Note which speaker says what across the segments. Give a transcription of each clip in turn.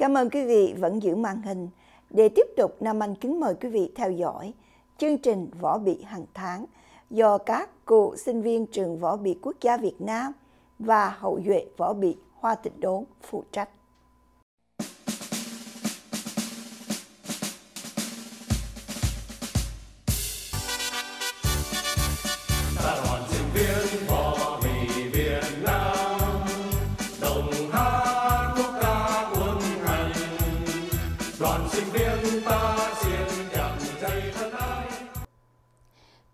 Speaker 1: Cảm ơn quý vị vẫn giữ màn hình. Để tiếp tục, Nam Anh kính mời quý vị theo dõi chương trình Võ Bị hàng tháng do các cựu sinh viên trường Võ Bị Quốc gia Việt Nam và hậu duệ Võ Bị Hoa Tịnh Đốn phụ trách.
Speaker 2: đoàn sinh viên ta diện chẳng dày thân ai.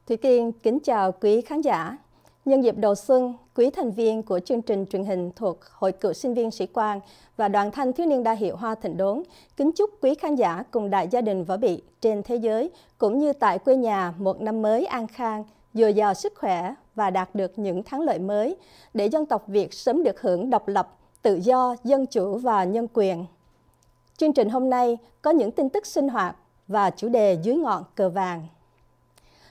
Speaker 3: Thủy Tiên kính chào quý khán giả. Nhân dịp đầu xuân, quý thành viên của chương trình truyền hình thuộc Hội cựu sinh viên sĩ quan và đoàn thanh thiếu niên đa hiệu Hoa Thịnh Đốn kính chúc quý khán giả cùng đại gia đình võ bị trên thế giới cũng như tại quê nhà một năm mới an khang, dồi dào sức khỏe và đạt được những thắng lợi mới để dân tộc Việt sớm được hưởng độc lập, tự do, dân chủ và nhân quyền. Chương trình hôm nay có những tin tức sinh hoạt và chủ đề dưới ngọn cờ vàng.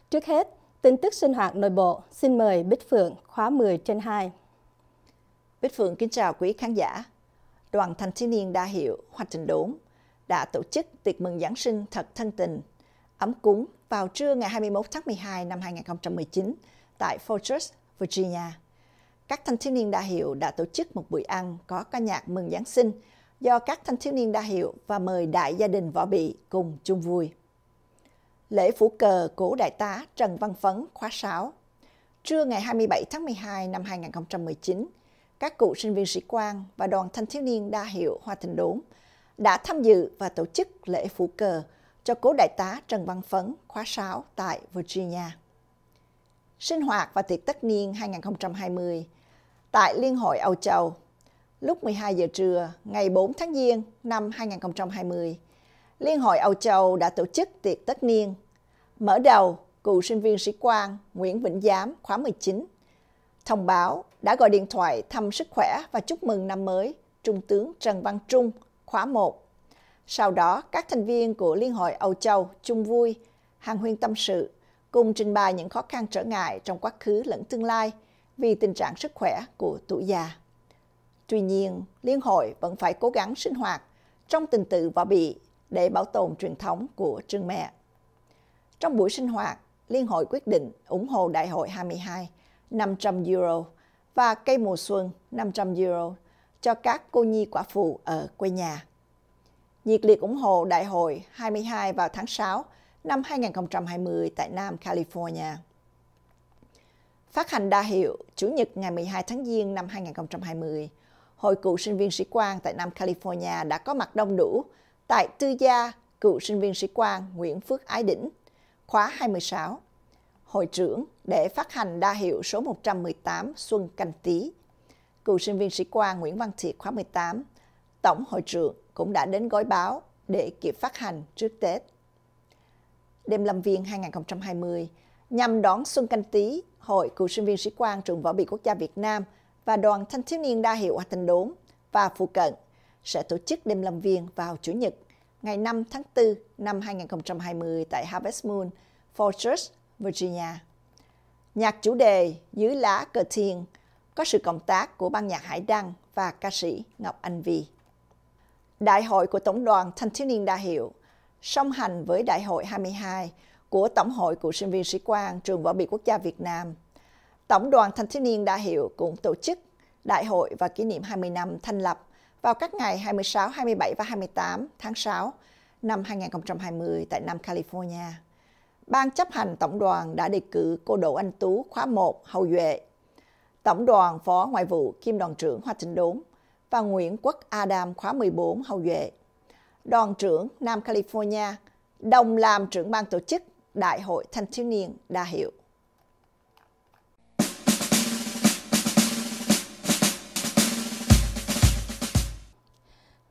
Speaker 3: Trước hết, tin tức sinh hoạt nội bộ xin mời Bích Phượng khóa 10 trên 2. Bích Phượng kính chào quý khán
Speaker 1: giả. Đoàn thanh thiếu niên đa hiệu Hoạch Trình Đốn đã tổ chức tiệc mừng Giáng sinh thật thân tình, ấm cúng vào trưa ngày 21 tháng 12 năm 2019 tại Fortress, Virginia. Các thanh thiếu niên đa hiệu đã tổ chức một buổi ăn có ca nhạc mừng Giáng sinh – do các thanh thiếu niên đa hiệu và mời đại gia đình võ bị cùng chung vui. Lễ phủ cờ cố đại tá Trần Văn Phấn khóa 6 Trưa ngày 27 tháng 12 năm 2019, các cựu sinh viên sĩ quan và đoàn thanh thiếu niên đa hiệu Hoa Thịnh Đốn đã tham dự và tổ chức lễ phủ cờ cho cố đại tá Trần Văn Phấn khóa 6 tại Virginia. Sinh hoạt và tiệc tất niên 2020 tại Liên hội Âu Châu lúc 12 giờ trưa ngày 4 tháng Giêng năm 2020, Liên hội Âu Châu đã tổ chức tiệc tất niên. Mở đầu, cựu sinh viên sĩ quan Nguyễn Vĩnh Giám khóa 19 thông báo đã gọi điện thoại thăm sức khỏe và chúc mừng năm mới Trung tướng Trần Văn Trung, khóa 1. Sau đó, các thành viên của Liên hội Âu Châu chung vui, hàng huyên tâm sự, cùng trình bày những khó khăn trở ngại trong quá khứ lẫn tương lai vì tình trạng sức khỏe của tuổi già. Tuy nhiên, Liên hội vẫn phải cố gắng sinh hoạt trong tình tự và bị để bảo tồn truyền thống của trường Mẹ. Trong buổi sinh hoạt, Liên hội quyết định ủng hộ Đại hội 22 500 euro và cây mùa xuân 500 euro cho các cô nhi quả phụ ở quê nhà. Nhiệt liệt ủng hộ Đại hội 22 vào tháng 6 năm 2020 tại Nam California. Phát hành đa hiệu Chủ nhật ngày 12 tháng Giêng năm 2020, Hội cựu sinh viên sĩ quan tại Nam California đã có mặt đông đủ tại tư gia cựu sinh viên sĩ quan Nguyễn Phước Ái Đỉnh, khóa 26, hội trưởng để phát hành đa hiệu số 118 Xuân Canh Tý. Cựu sinh viên sĩ quan Nguyễn Văn Thiệt khóa 18, tổng hội trưởng cũng đã đến gói báo để kịp phát hành trước Tết. Đêm Lâm Viên 2020, nhằm đón Xuân Canh Tý, Hội Cựu sinh viên sĩ quan Trường Võ bị Quốc gia Việt Nam – và đoàn thanh thiếu niên đa hiệu ở Thành Đốn và phụ cận sẽ tổ chức đêm làm viên vào Chủ nhật ngày 5 tháng 4 năm 2020 tại Harvest Moon, Fortress, Virginia. Nhạc chủ đề Dưới lá cờ thiên có sự cộng tác của ban nhạc Hải Đăng và ca sĩ Ngọc Anh Vi. Đại hội của Tổng đoàn Thanh thiếu niên đa hiệu song hành với Đại hội 22 của Tổng hội của sinh viên sĩ quan Trường Võ bị Quốc gia Việt Nam – Tổng đoàn Thanh thiếu niên Đa Hiệu cũng tổ chức đại hội và kỷ niệm 20 năm thành lập vào các ngày 26, 27 và 28 tháng 6 năm 2020 tại Nam California. Ban chấp hành tổng đoàn đã đề cử cô Đỗ Anh Tú khóa 1 hậu duệ. Tổng đoàn Phó Ngoại vụ Kim đoàn trưởng Hoa Trình Đốn và Nguyễn Quốc Adam khóa 14 hậu duệ. Đoàn trưởng Nam California đồng làm trưởng ban tổ chức Đại hội Thanh thiếu niên đa hiệu.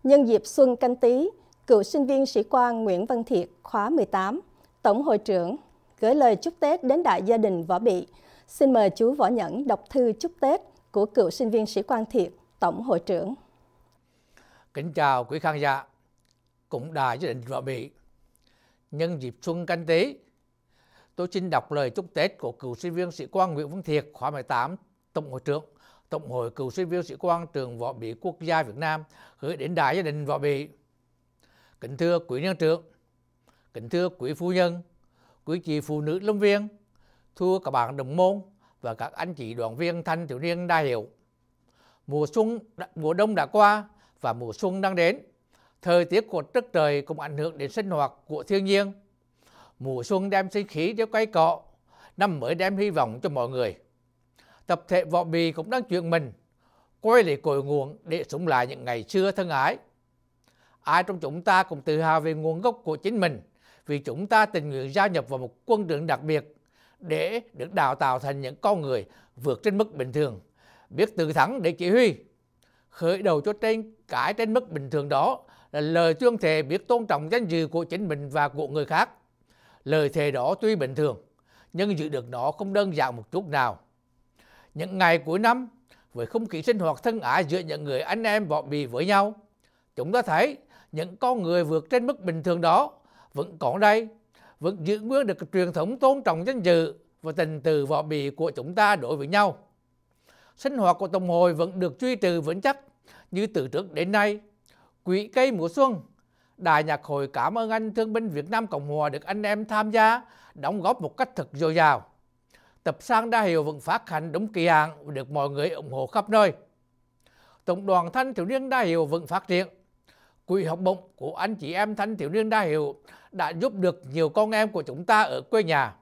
Speaker 3: Nhân dịp xuân canh tí, cựu sinh viên sĩ quan Nguyễn Văn Thiệt khóa 18, Tổng hội trưởng gửi lời chúc Tết đến đại gia đình Võ Bị. Xin mời chú Võ Nhẫn đọc thư chúc Tết của cựu sinh viên sĩ quan Thiệt, Tổng hội trưởng.
Speaker 2: Kính chào quý khán giả, cũng đại gia đình Võ Bị. Nhân dịp xuân canh tí, tôi xin đọc lời chúc Tết của cựu sinh viên sĩ quan Nguyễn Văn Thiệt khóa 18, Tổng hội trưởng Tổng hội Cựu sinh viên sĩ quan trường võ bị quốc gia Việt Nam gửi đến đại gia đình võ bị. Kính thưa quý nhân trưởng, kính thưa quý phu nhân, quý chị phụ nữ lâm viên, thưa các bạn đồng môn và các anh chị đoàn viên thanh thiếu niên đa hiệu. Mùa xuân, mùa đông đã qua và mùa xuân đang đến. Thời tiết của đất trời cũng ảnh hưởng đến sinh hoạt của thiên nhiên. Mùa xuân đem sinh khí cho cây cọ, năm mới đem hy vọng cho mọi người tập thể Võ Bì cũng đang chuyện mình, quay lại cội nguồn để sống lại những ngày xưa thân ái. Ai trong chúng ta cũng tự hào về nguồn gốc của chính mình, vì chúng ta tình nguyện gia nhập vào một quân trường đặc biệt để được đào tạo thành những con người vượt trên mức bình thường, biết tự thắng để chỉ huy. Khởi đầu cho trên cái trên mức bình thường đó là lời tuyên thệ biết tôn trọng danh dự của chính mình và của người khác. Lời thề đó tuy bình thường, nhưng giữ được nó không đơn giản một chút nào những ngày cuối năm với không khí sinh hoạt thân ái giữa những người anh em vọ bì với nhau. Chúng ta thấy những con người vượt trên mức bình thường đó vẫn còn đây, vẫn giữ nguyên được truyền thống tôn trọng danh dự và tình từ vọ bì của chúng ta đối với nhau. Sinh hoạt của Tổng hội vẫn được duy trì vững chắc như từ trước đến nay. Quỹ cây mùa xuân, đài nhạc hội cảm ơn anh Thương binh Việt Nam Cộng Hòa được anh em tham gia, đóng góp một cách thật dồi dào tập sang đa hiệu vẫn phát hành đúng kỳ hạn được mọi người ủng hộ khắp nơi. Tổng đoàn Thanh Thiếu Niên Đa Hiệu vẫn phát triển. Quỹ học bổng của anh chị em Thanh Thiếu Niên Đa Hiệu đã giúp được nhiều con em của chúng ta ở quê nhà.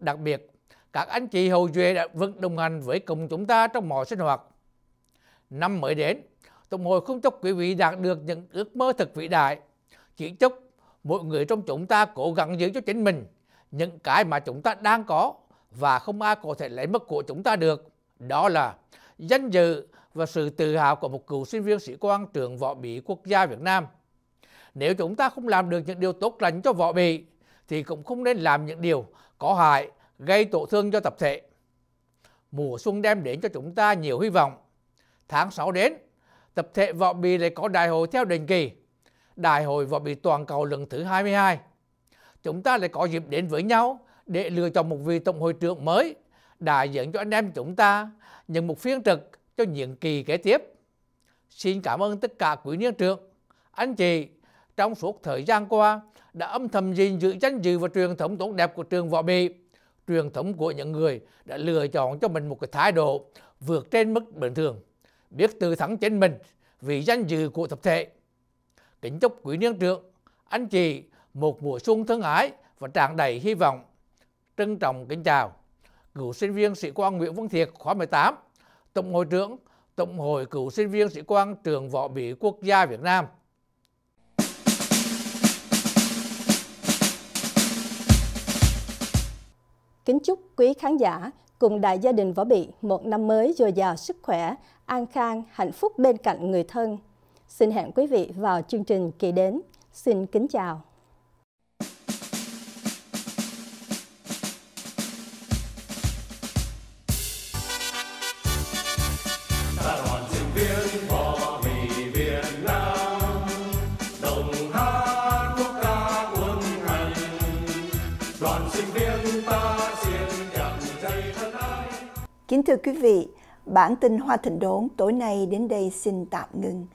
Speaker 2: Đặc biệt, các anh chị hầu duệ đã vẫn đồng hành với cùng chúng ta trong mọi sinh hoạt. Năm mới đến, Tổng hội không chúc quý vị đạt được những ước mơ thật vĩ đại. Chỉ chúc mỗi người trong chúng ta cố gắng giữ cho chính mình những cái mà chúng ta đang có và không ai có thể lấy mất của chúng ta được. Đó là danh dự và sự tự hào của một cựu sinh viên sĩ quan trường võ bị quốc gia Việt Nam. Nếu chúng ta không làm được những điều tốt lành cho võ bị, thì cũng không nên làm những điều có hại, gây tổn thương cho tập thể. Mùa xuân đem đến cho chúng ta nhiều hy vọng. Tháng 6 đến, tập thể võ bị lại có đại hội theo định kỳ. Đại hội võ bị toàn cầu lần thứ 22. Chúng ta lại có dịp đến với nhau để lựa chọn một vị Tổng hội trưởng mới đại diện cho anh em chúng ta nhận một phiên trực cho nhiệm kỳ kế tiếp. Xin cảm ơn tất cả quý nhân trưởng, anh chị trong suốt thời gian qua đã âm thầm gìn giữ danh dự và truyền thống tốt đẹp của trường Võ Bị, truyền thống của những người đã lựa chọn cho mình một cái thái độ vượt trên mức bình thường, biết tự thắng trên mình vì danh dự của tập thể. Kính chúc quý nhân trưởng, anh chị một mùa xuân thân ái và tràn đầy hy vọng trân trọng kính chào. Cựu sinh viên sĩ quan Nguyễn Văn Thiệt khóa 18, Tổng hội trưởng Tổng hội Cựu sinh viên sĩ quan trường Võ Mỹ Quốc gia Việt Nam.
Speaker 3: Kính chúc quý khán giả cùng đại gia đình Võ Bị một năm mới dồi dào sức khỏe, an khang, hạnh phúc bên cạnh người thân. Xin hẹn quý vị vào chương trình kỳ đến. Xin kính chào.
Speaker 2: đoàn sinh viên ta xiên chẳng dày thân ai
Speaker 1: Kính thưa quý vị, bản tin Hoa Thịnh Đốn tối nay đến đây xin tạm ngừng.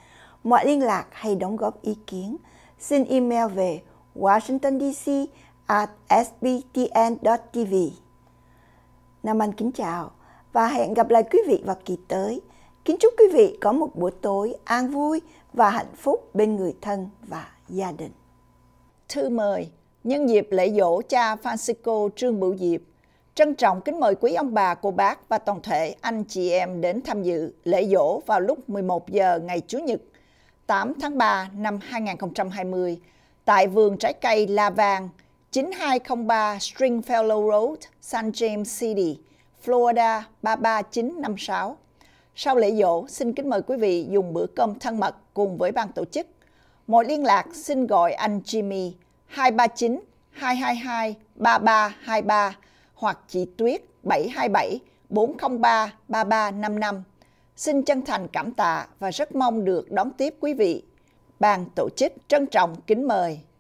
Speaker 1: Mọi liên lạc hay đóng góp ý kiến, xin email về Washington DC at sbtn.tv. Nam Anh kính chào và hẹn gặp lại quý vị vào kỳ tới. Kính chúc quý vị có một buổi tối an vui và hạnh phúc bên người thân và gia đình. Thư mời Nhân dịp lễ dỗ cha Francisco Trương Bửu Diệp, trân trọng kính mời quý ông bà, cô bác và toàn thể anh chị em đến tham dự lễ dỗ vào lúc 11 giờ ngày Chủ nhật 8 tháng 3 năm 2020 tại vườn trái cây La Vàng 9203 Stringfellow Road, San James City, Florida 33956. Sau lễ dỗ, xin kính mời quý vị dùng bữa cơm thân mật cùng với ban tổ chức. Mọi liên lạc xin gọi anh Jimmy 239 222 3323 hoặc chị Tuyết 727 403 3355. Xin chân thành cảm tạ và rất mong được đón tiếp quý vị. Ban tổ chức trân trọng kính mời.